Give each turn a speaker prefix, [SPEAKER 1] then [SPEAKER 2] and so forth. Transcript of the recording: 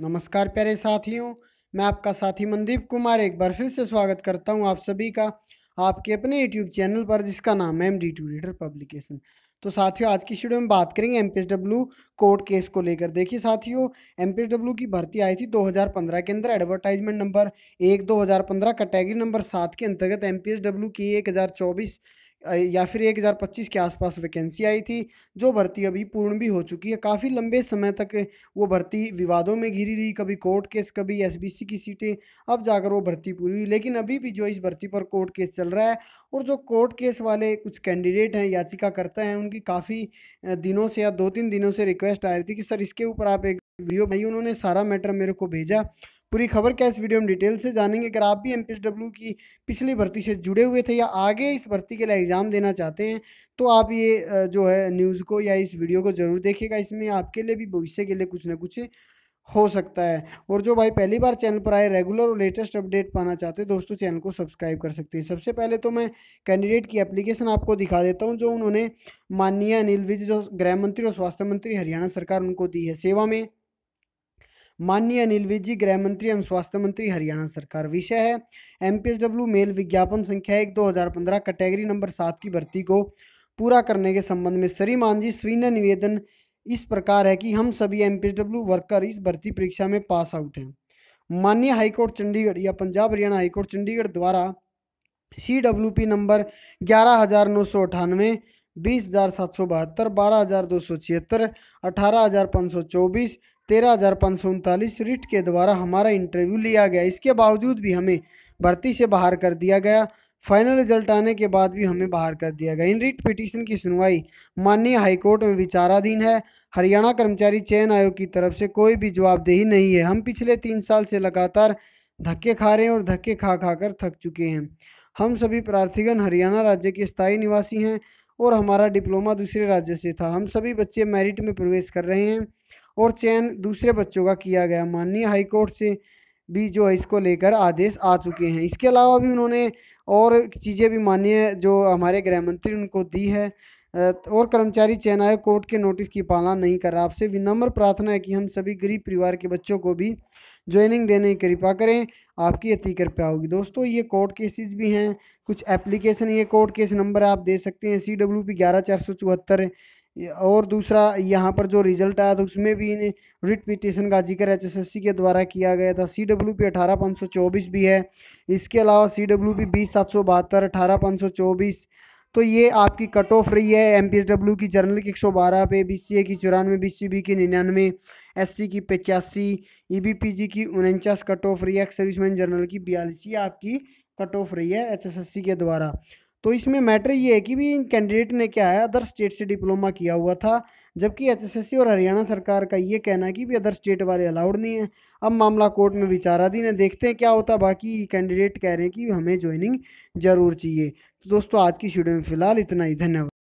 [SPEAKER 1] नमस्कार प्यारे साथियों मैं आपका साथी मनदीप कुमार एक बार फिर से स्वागत करता हूं आप सभी का आपके अपने यूट्यूब चैनल पर जिसका नाम है M D two reader publication तो साथियों आज की वीडियो में बात करेंगे एम कोर्ट केस को लेकर देखिए साथियों एम की भर्ती आई थी 2015 के अंदर एडवर्टाइजमेंट नंबर एक दो हजार पंद्रह कैटेगरी नंबर सात के अंतर्गत एम पी एस डब्ल्यू की एक हजार चौबीस या फिर पच्चीस के आसपास वैकेंसी आई थी जो भर्ती अभी पूर्ण भी हो चुकी है काफ़ी लंबे समय तक वो भर्ती विवादों में घिरी रही कभी कोर्ट केस कभी एसबीसी की सीटें अब जाकर वो भर्ती पूरी हुई लेकिन अभी भी जो इस भर्ती पर कोर्ट केस चल रहा है और जो कोर्ट केस वाले कुछ कैंडिडेट हैं याचिकाकर्ता हैं उनकी काफ़ी दिनों से या दो तीन दिनों से रिक्वेस्ट आ रही थी कि सर इसके ऊपर आप एक वीडियो भाई उन्होंने सारा मैटर मेरे को भेजा पूरी खबर क्या इस वीडियो में डिटेल से जानेंगे अगर आप भी एम की पिछली भर्ती से जुड़े हुए थे या आगे इस भर्ती के लिए एग्ज़ाम देना चाहते हैं तो आप ये जो है न्यूज़ को या इस वीडियो को ज़रूर देखिएगा इसमें आपके लिए भी भविष्य के लिए कुछ ना कुछ हो सकता है और जो भाई पहली बार चैनल पर आए रेगुलर और लेटेस्ट अपडेट पाना चाहते हैं दोस्तों चैनल को सब्सक्राइब कर सकते हैं सबसे पहले तो मैं कैंडिडेट की एप्लीकेशन आपको दिखा देता हूं जो उन्होंने माननीय अनिल विज जो गृह मंत्री और स्वास्थ्य मंत्री हरियाणा सरकार उनको दी है सेवा में माननीय अनिल विज जी गृह मंत्री एवं स्वास्थ्य मंत्री हरियाणा सरकार विषय है एम मेल विज्ञापन संख्या एक दो कैटेगरी नंबर सात की भर्ती को पूरा करने के संबंध में श्रीमान जी स्वीन निवेदन इस प्रकार है कि हम सभी एम वर्कर इस भर्ती परीक्षा में पास आउट हैं माननीय हाईकोर्ट चंडीगढ़ या पंजाब हरियाणा हाईकोर्ट चंडीगढ़ द्वारा सी डब्ल्यू पी नंबर ग्यारह हज़ार नौ सौ अठानवे बीस हज़ार सात सौ बहत्तर बारह हज़ार दो सौ छिहत्तर अठारह हज़ार पाँच सौ चौबीस तेरह हज़ार पाँच सौ उनतालीस रिट के द्वारा हमारा इंटरव्यू लिया गया इसके बावजूद भी हमें भर्ती से बाहर कर दिया गया फाइनल रिजल्ट आने के बाद भी हमें बाहर कर दिया गया इन रिट पिटीशन की सुनवाई माननीय हाईकोर्ट में विचाराधीन है हरियाणा कर्मचारी चयन आयोग की तरफ से कोई भी जवाबदेही नहीं है हम पिछले तीन साल से लगातार धक्के खा रहे हैं और धक्के खा खा कर थक चुके हैं हम सभी प्रार्थीगण हरियाणा राज्य के स्थायी निवासी हैं और हमारा डिप्लोमा दूसरे राज्य से था हम सभी बच्चे मेरिट में प्रवेश कर रहे हैं और चयन दूसरे बच्चों का किया गया माननीय हाईकोर्ट से भी जो है इसको लेकर आदेश आ चुके हैं इसके अलावा भी उन्होंने और चीज़ें भी माननीय जो हमारे गृह मंत्री उनको दी है और कर्मचारी चयन आयोग कोर्ट के नोटिस की पालना नहीं कर रहा आपसे विनम्र प्रार्थना है कि हम सभी गरीब परिवार के बच्चों को भी ज्वाइनिंग देने की कृपा करें आपकी अति कृपया होगी दोस्तों ये कोर्ट केसेस भी हैं कुछ एप्लीकेशन ये कोर्ट केस नंबर आप दे सकते हैं सी डब्ल्यू पी ग्यारह चार सौ चौहत्तर और दूसरा यहाँ पर जो रिजल्ट आया था उसमें भी रिट पिटिशन का जिक्र एचएसएससी के द्वारा किया गया था सी डब्ल्यू पी अठारह पाँच सौ चौबीस भी है इसके अलावा सी डब्ल्यू पी बीस सात सौ बहत्तर अठारह पाँच सौ चौबीस तो ये आपकी कट ऑफ रही है एम पी एस डब्ल्यू की जर्नल की एक सौ बारह पे बी सी ए की चौरानवे बी सी बी की निन्यानवे एस सी की पचासी ई बी पी जी की उनचास कट ऑफ रही है एक्स सर्विसमैन जर्नल की बयालीस ये आपकी कट ऑफ रही है एच एस एस सी के द्वारा तो इसमें मैटर ये है कि भी इन कैंडिडेट ने क्या है अदर स्टेट से डिप्लोमा किया हुआ था जबकि एचएसएससी और हरियाणा सरकार का ये कहना है कि भी अदर स्टेट वाले अलाउड नहीं है अब मामला कोर्ट में विचाराधीन है देखते हैं क्या होता बाकी कैंडिडेट कह रहे हैं कि हमें ज्वाइनिंग ज़रूर चाहिए तो दोस्तों आज की शीडियो में फ़िलहाल इतना ही धन्यवाद